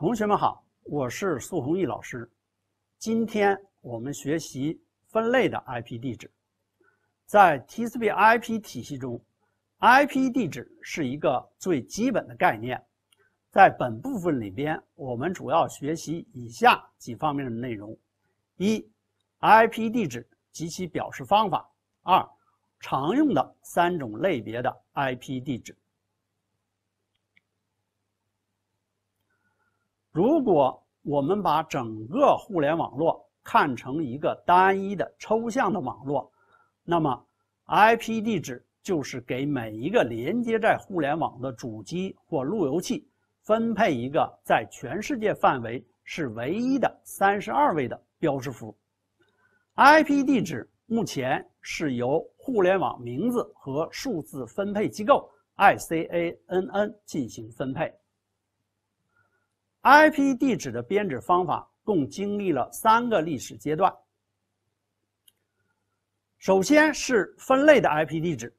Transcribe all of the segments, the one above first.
同学们好，我是苏宏毅老师。今天我们学习分类的 IP 地址。在 TCP/IP 体系中，IP 地址是一个最基本的概念。在本部分里边，我们主要学习以下几方面的内容：一、IP 地址及其表示方法；二、常用的三种类别的 IP 地址。如果我们把整个互联网络看成一个单一的抽象的网络，那么 IP 地址就是给每一个连接在互联网的主机或路由器分配一个在全世界范围是唯一的三十二位的标识符。IP 地址目前是由互联网名字和数字分配机构 ICANN 进行分配。IP 地址的编制方法共经历了三个历史阶段。首先是分类的 IP 地址，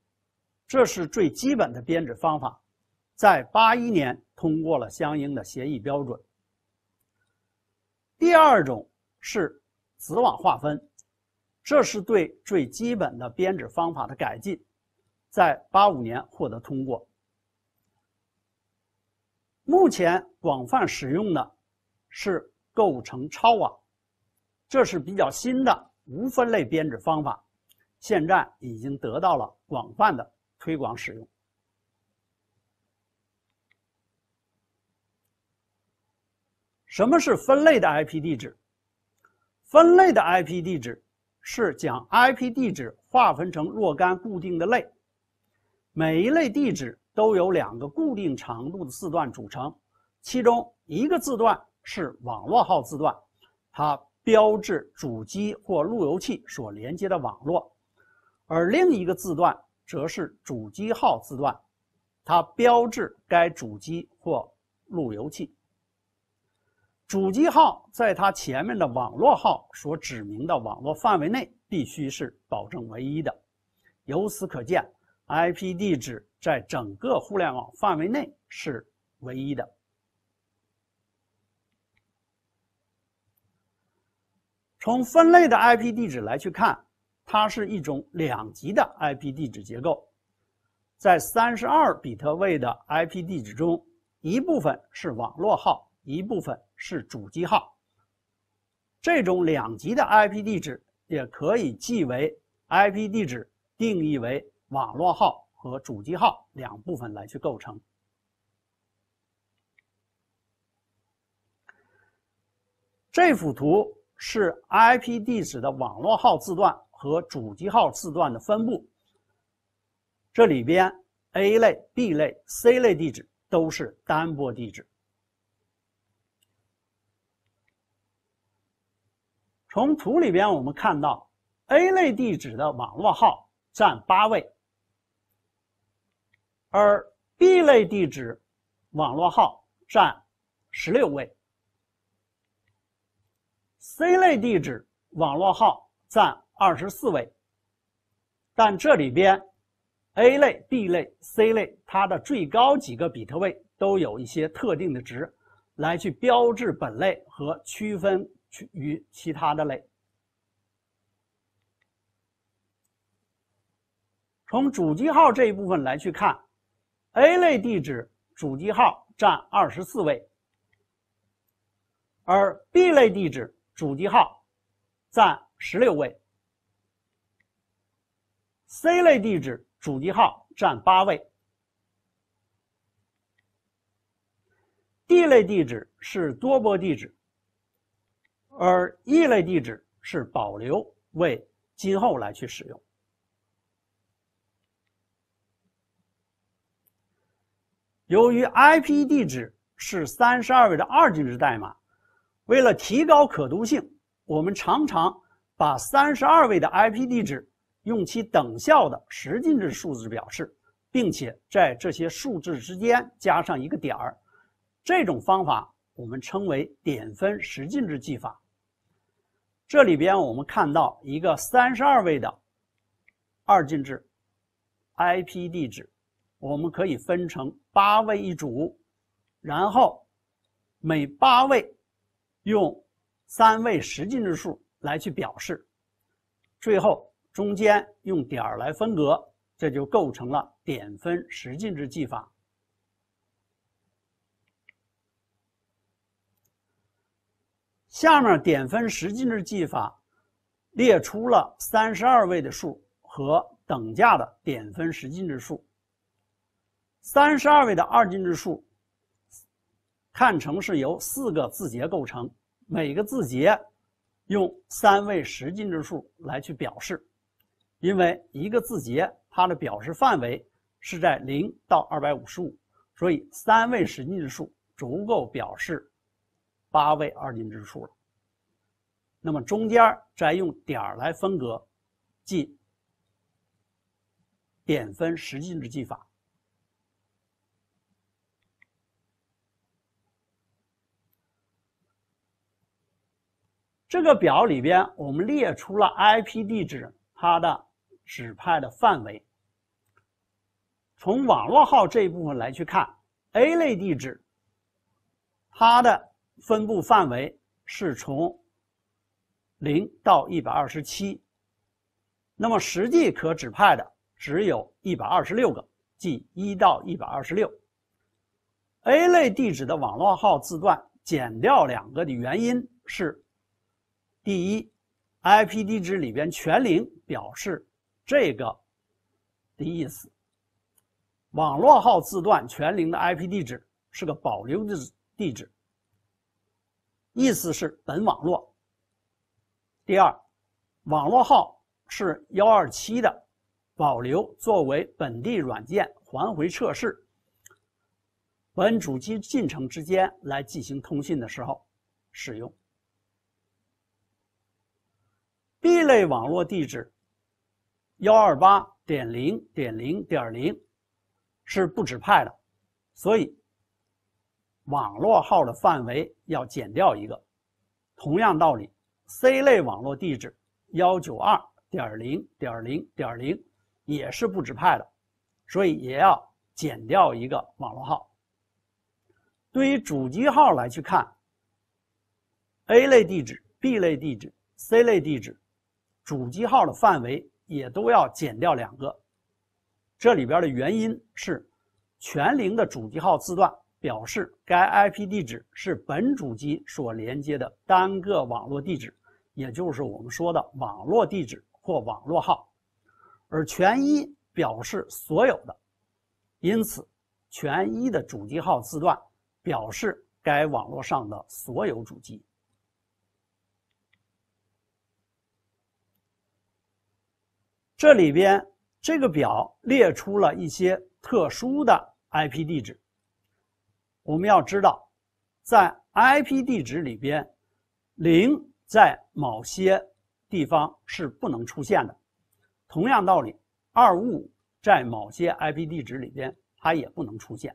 这是最基本的编制方法，在八一年通过了相应的协议标准。第二种是子网划分，这是对最基本的编制方法的改进，在八五年获得通过。目前广泛使用的，是构成超网，这是比较新的无分类编制方法，现在已经得到了广泛的推广使用。什么是分类的 IP 地址？分类的 IP 地址是将 IP 地址划分成若干固定的类，每一类地址。都有两个固定长度的字段组成，其中一个字段是网络号字段，它标志主机或路由器所连接的网络，而另一个字段则是主机号字段，它标志该主机或路由器。主机号在它前面的网络号所指明的网络范围内必须是保证唯一的。由此可见。IP 地址在整个互联网范围内是唯一的。从分类的 IP 地址来去看，它是一种两级的 IP 地址结构。在三十二比特位的 IP 地址中，一部分是网络号，一部分是主机号。这种两级的 IP 地址也可以记为 IP 地址，定义为。网络号和主机号两部分来去构成。这幅图是 IP 地址的网络号字段和主机号字段的分布。这里边 A 类、B 类、C 类地址都是单播地址。从图里边我们看到，A 类地址的网络号占八位。而 B 类地址网络号占十六位，C 类地址网络号占二十四位。但这里边 A 类、B 类、C 类，它的最高几个比特位都有一些特定的值，来去标志本类和区分于其他的类。从主机号这一部分来去看。A 类地址主机号占二十四位，而 B 类地址主机号占十六位，C 类地址主机号占八位，D 类地址是多播地址，而 E 类地址是保留为今后来去使用。由于 IP 地址是三十二位的二进制代码，为了提高可读性，我们常常把三十二位的 IP 地址用其等效的十进制数字表示，并且在这些数字之间加上一个点儿。这种方法我们称为点分十进制记法。这里边我们看到一个三十二位的二进制 IP 地址。我们可以分成八位一组，然后每八位用三位十进制数来去表示，最后中间用点儿来分隔，这就构成了点分十进制记法。下面点分十进制记法列出了三十二位的数和等价的点分十进制数。三十二位的二进制数，看成是由四个字节构成，每个字节用三位十进制数来去表示，因为一个字节它的表示范围是在零到二百五十五，所以三位十进制数足够表示八位二进制数了。那么中间再用点来分隔，即点分十进制记法。这个表里边，我们列出了 IP 地址它的指派的范围。从网络号这一部分来去看，A 类地址它的分布范围是从零到127，那么实际可指派的只有126个，即1到126。A 类地址的网络号字段减掉两个的原因是。第一，IP 地址里边全零表示这个的意思。网络号字段全零的 IP 地址是个保留的地址，意思是本网络。第二，网络号是幺二七的，保留作为本地软件还回测试，本主机进程之间来进行通信的时候使用。B 类网络地址幺二八点零点零点零是不指派的，所以网络号的范围要减掉一个。同样道理，C 类网络地址幺九二点零点零点零也是不指派的，所以也要减掉一个网络号。对于主机号来去看，A 类地址、B 类地址、C 类地址。主机号的范围也都要减掉两个。这里边的原因是，全零的主机号字段表示该 IP 地址是本主机所连接的单个网络地址，也就是我们说的网络地址或网络号；而全一表示所有的，因此全一的主机号字段表示该网络上的所有主机。这里边这个表列出了一些特殊的 IP 地址。我们要知道，在 IP 地址里边，零在某些地方是不能出现的。同样道理，二五在某些 IP 地址里边它也不能出现。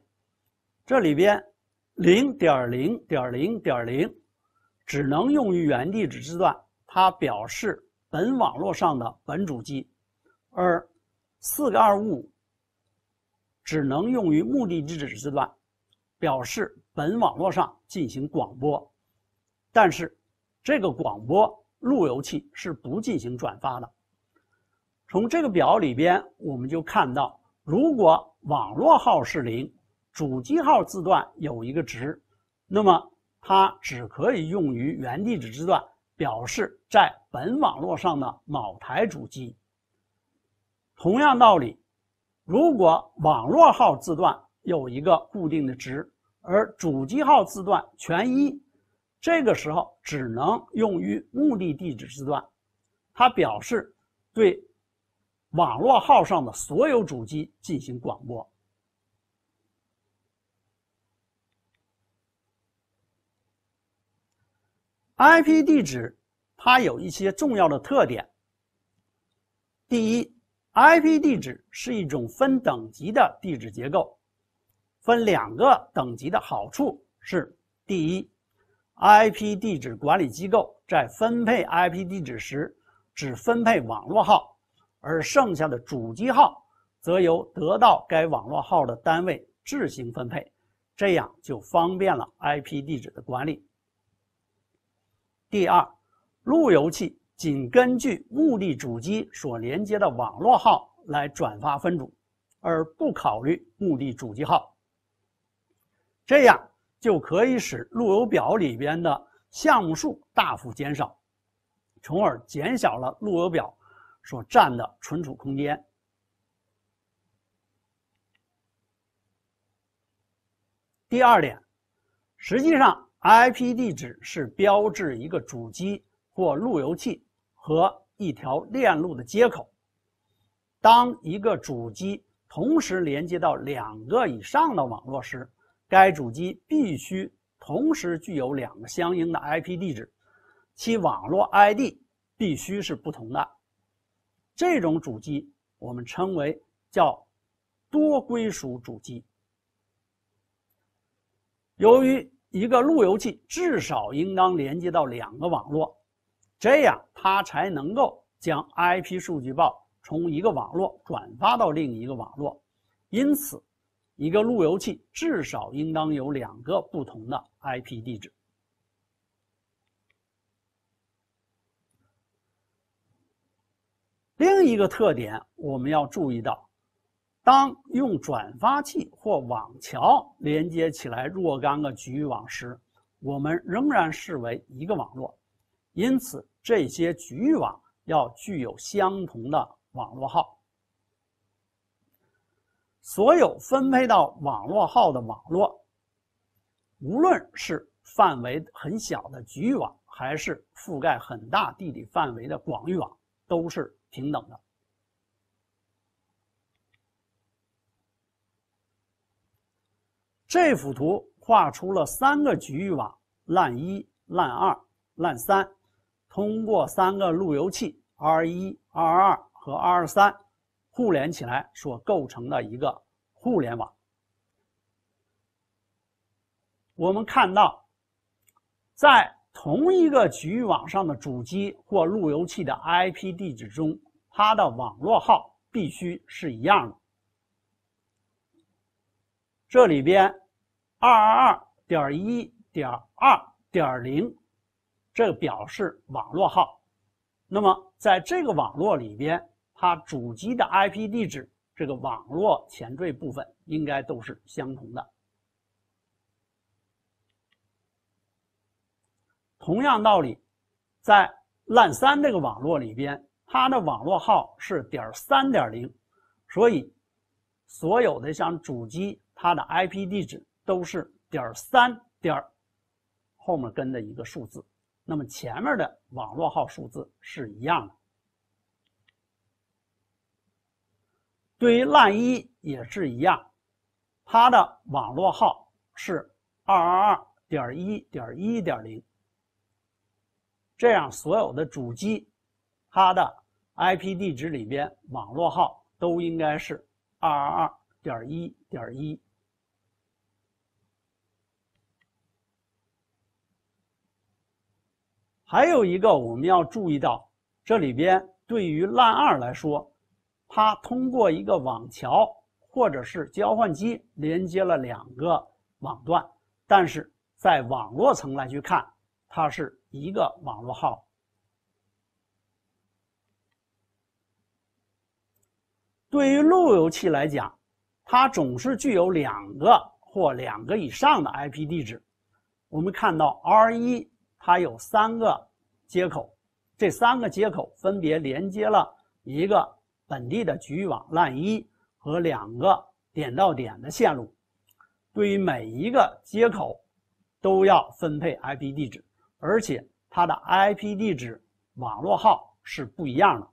这里边零点零点零点零只能用于原地址字段，它表示本网络上的本主机。而四个二五五只能用于目的地址字段，表示本网络上进行广播，但是这个广播路由器是不进行转发的。从这个表里边，我们就看到，如果网络号是零，主机号字段有一个值，那么它只可以用于原地址字段，表示在本网络上的某台主机。同样道理，如果网络号字段有一个固定的值，而主机号字段全一，这个时候只能用于目的地址字段，它表示对网络号上的所有主机进行广播。IP 地址它有一些重要的特点，第一。IP 地址是一种分等级的地址结构，分两个等级的好处是：第一，IP 地址管理机构在分配 IP 地址时只分配网络号，而剩下的主机号则由得到该网络号的单位自行分配，这样就方便了 IP 地址的管理。第二，路由器。仅根据目的主机所连接的网络号来转发分组，而不考虑目的主机号，这样就可以使路由表里边的项目数大幅减少，从而减小了路由表所占的存储空间。第二点，实际上 IP 地址是标志一个主机或路由器。和一条链路的接口。当一个主机同时连接到两个以上的网络时，该主机必须同时具有两个相应的 IP 地址，其网络 ID 必须是不同的。这种主机我们称为叫多归属主机。由于一个路由器至少应当连接到两个网络。这样，它才能够将 IP 数据报从一个网络转发到另一个网络。因此，一个路由器至少应当有两个不同的 IP 地址。另一个特点，我们要注意到：当用转发器或网桥连接起来若干个局域网时，我们仍然视为一个网络。因此，这些局域网要具有相同的网络号。所有分配到网络号的网络，无论是范围很小的局域网，还是覆盖很大地理范围的广域网，都是平等的。这幅图画出了三个局域网烂一、烂二、烂三。通过三个路由器 R 一、R 二和 R 三互联起来所构成的一个互联网。我们看到，在同一个局域网上的主机或路由器的 IP 地址中，它的网络号必须是一样的。这里边，222.1.2.0。这个表示网络号，那么在这个网络里边，它主机的 IP 地址这个网络前缀部分应该都是相同的。同样道理，在烂三这个网络里边，它的网络号是点三点零，所以所有的像主机，它的 IP 地址都是点三点，后面跟的一个数字。那么前面的网络号数字是一样的，对于烂一也是一样，它的网络号是222.1.1.0，这样所有的主机它的 IP 地址里边网络号都应该是222.1.1。还有一个，我们要注意到，这里边对于 LAN 二来说，它通过一个网桥或者是交换机连接了两个网段，但是在网络层来去看，它是一个网络号。对于路由器来讲，它总是具有两个或两个以上的 IP 地址。我们看到 R 一。它有三个接口，这三个接口分别连接了一个本地的局域网 LAN 一和两个点到点的线路。对于每一个接口，都要分配 IP 地址，而且它的 IP 地址网络号是不一样的。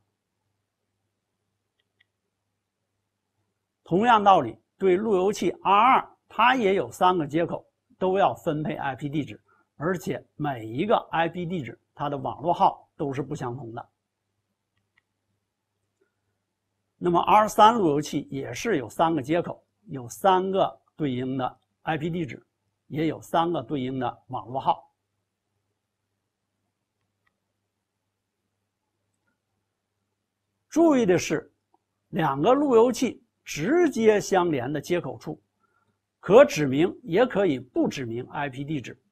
同样道理，对路由器 R 二，它也有三个接口，都要分配 IP 地址。而且每一个 IP 地址，它的网络号都是不相同的。那么 R 三路由器也是有三个接口，有三个对应的 IP 地址，也有三个对应的网络号。注意的是，两个路由器直接相连的接口处，可指明也可以不指明 IP 地址。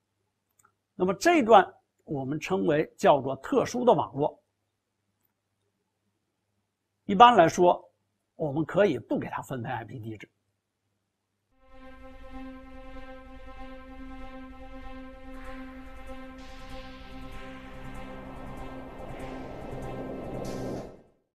那么这段我们称为叫做特殊的网络。一般来说，我们可以不给它分配 IP 地址。